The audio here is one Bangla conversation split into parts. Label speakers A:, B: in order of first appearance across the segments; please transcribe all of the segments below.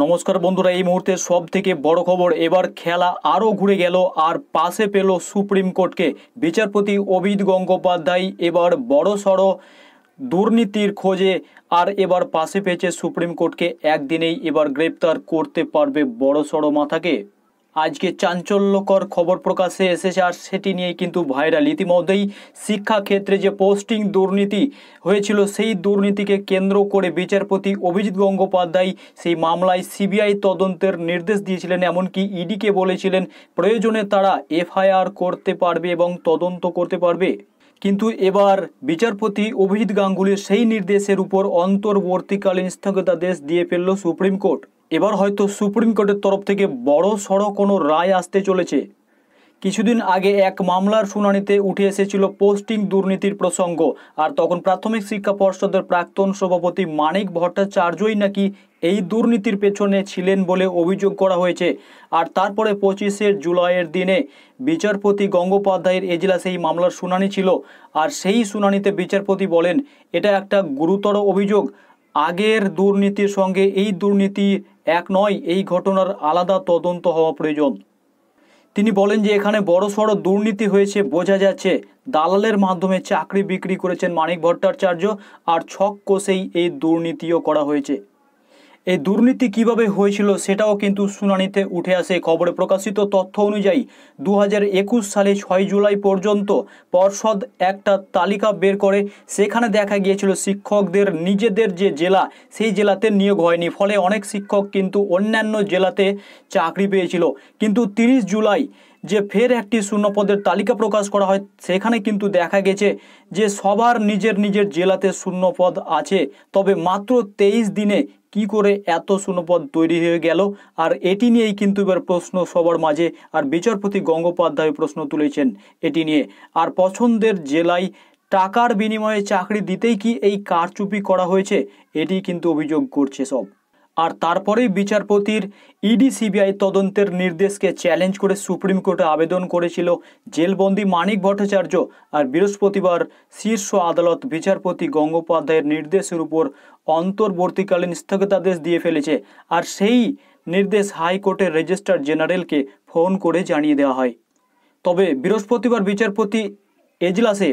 A: নমস্কার বন্ধুরা এই মুহূর্তে সব থেকে বড় খবর এবার খেলা আরও ঘুরে গেল আর পাশে পেল সুপ্রিম কোর্টকে বিচারপতি অভিত গঙ্গোপাধ্যায় এবার বড় সড়ো দুর্নীতির খোঁজে আর এবার পাশে পেয়েছে সুপ্রিম কোর্টকে একদিনেই এবার গ্রেপ্তার করতে পারবে বড় সড়ো মাথাকে আজকে চাঞ্চল্যকর খবর প্রকাশে এসেছে আর সেটি নিয়ে কিন্তু ভাইরাল ইতিমধ্যেই শিক্ষাক্ষেত্রে যে পোস্টিং দুর্নীতি হয়েছিল সেই দুর্নীতিকে কেন্দ্র করে বিচারপতি অভিজিৎ গঙ্গোপাধ্যায় সেই মামলায় সিবিআই তদন্তের নির্দেশ দিয়েছিলেন এমনকি ইডিকে বলেছিলেন প্রয়োজনে তারা এফআইআর করতে পারবে এবং তদন্ত করতে পারবে কিন্তু এবার বিচারপতি অভিজিৎ গাঙ্গুলির সেই নির্দেশের উপর অন্তর্বর্তীকালীন স্থগিতাদেশ দিয়ে ফেলল সুপ্রিম কোর্ট এবার হয়তো সুপ্রিম কোর্টের তরফ থেকে বড় সড়ো কোনো রায় আসতে চলেছে কিছুদিন আগে এক মামলার শুনানিতে উঠে এসেছিল পোস্টিং দুর্নীতির প্রসঙ্গ আর তখন প্রাথমিক শিক্ষা পর্ষদের প্রাক্তন সভাপতি মানিক ভট্টাচার্যই নাকি এই দুর্নীতির পেছনে ছিলেন বলে অভিযোগ করা হয়েছে আর তারপরে পঁচিশে জুলাইয়ের দিনে বিচারপতি গঙ্গোপাধ্যায়ের এজলাসে এই মামলার শুনানি ছিল আর সেই শুনানিতে বিচারপতি বলেন এটা একটা গুরুতর অভিযোগ আগের দুর্নীতির সঙ্গে এই দুর্নীতির এক নয় এই ঘটনার আলাদা তদন্ত হওয়া প্রয়োজন তিনি বলেন যে এখানে বড়সড় দুর্নীতি হয়েছে বোঝা যাচ্ছে দালালের মাধ্যমে চাকরি বিক্রি করেছেন মানিক ভট্টাচার্য আর ছক কোষেই এই দুর্নীতিও করা হয়েছে এই দুর্নীতি কিভাবে হয়েছিল সেটাও কিন্তু শুনানিতে উঠে আসে খবরে প্রকাশিত তথ্য অনুযায়ী দু সালে ছয় জুলাই পর্যন্ত পর্ষদ একটা তালিকা বের করে সেখানে দেখা গিয়েছিল শিক্ষকদের নিজেদের যে জেলা সেই জেলাতে নিয়োগ হয়নি ফলে অনেক শিক্ষক কিন্তু অন্যান্য জেলাতে চাকরি পেয়েছিল কিন্তু 30 জুলাই যে ফের একটি শূন্যপদের তালিকা প্রকাশ করা হয় সেখানে কিন্তু দেখা গেছে যে সবার নিজের নিজের জেলাতে শূন্যপদ আছে তবে মাত্র তেইশ দিনে কি করে এত শূন্যপদ তৈরি হয়ে গেল আর এটি নিয়েই কিন্তু এবার প্রশ্ন সবার মাঝে আর বিচারপতি গঙ্গোপাধ্যায় প্রশ্ন তুলেছেন এটি নিয়ে আর পছন্দের জেলায় টাকার বিনিময়ে চাকরি দিতেই কি এই কারচুপি করা হয়েছে এটি কিন্তু অভিযোগ করছে সব আর তারপরেই বিচারপতির ইডি সিবিআই তদন্তের নির্দেশকে চ্যালেঞ্জ করে সুপ্রিম কোর্টে আবেদন করেছিল জেলবন্দি মানিক ভট্টাচার্য আর বৃহস্পতিবার শীর্ষ আদালত বিচারপতি গঙ্গোপাধ্যায়ের নির্দেশের উপর অন্তর্বর্তীকালীন স্থগিতাদেশ দিয়ে ফেলেছে আর সেই নির্দেশ হাইকোর্টের রেজিস্ট্রার জেনারেলকে ফোন করে জানিয়ে দেওয়া হয় তবে বৃহস্পতিবার বিচারপতি এজলাসে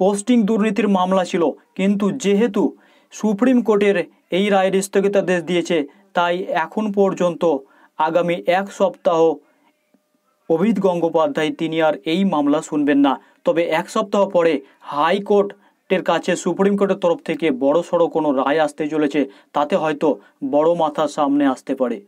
A: পোস্টিং দুর্নীতির মামলা ছিল কিন্তু যেহেতু সুপ্রিম কোর্টের এই রায়ের স্থগিতাদেশ দিয়েছে তাই এখন পর্যন্ত আগামী এক সপ্তাহ অভিত গঙ্গোপাধ্যায় তিনি আর এই মামলা শুনবেন না তবে এক সপ্তাহ পরে হাইকোর্ট এর কাছে সুপ্রিম কোর্টের তরফ থেকে বড় সড়ো কোনো রায় আসতে চলেছে তাতে হয়তো বড় মাথা সামনে আসতে পারে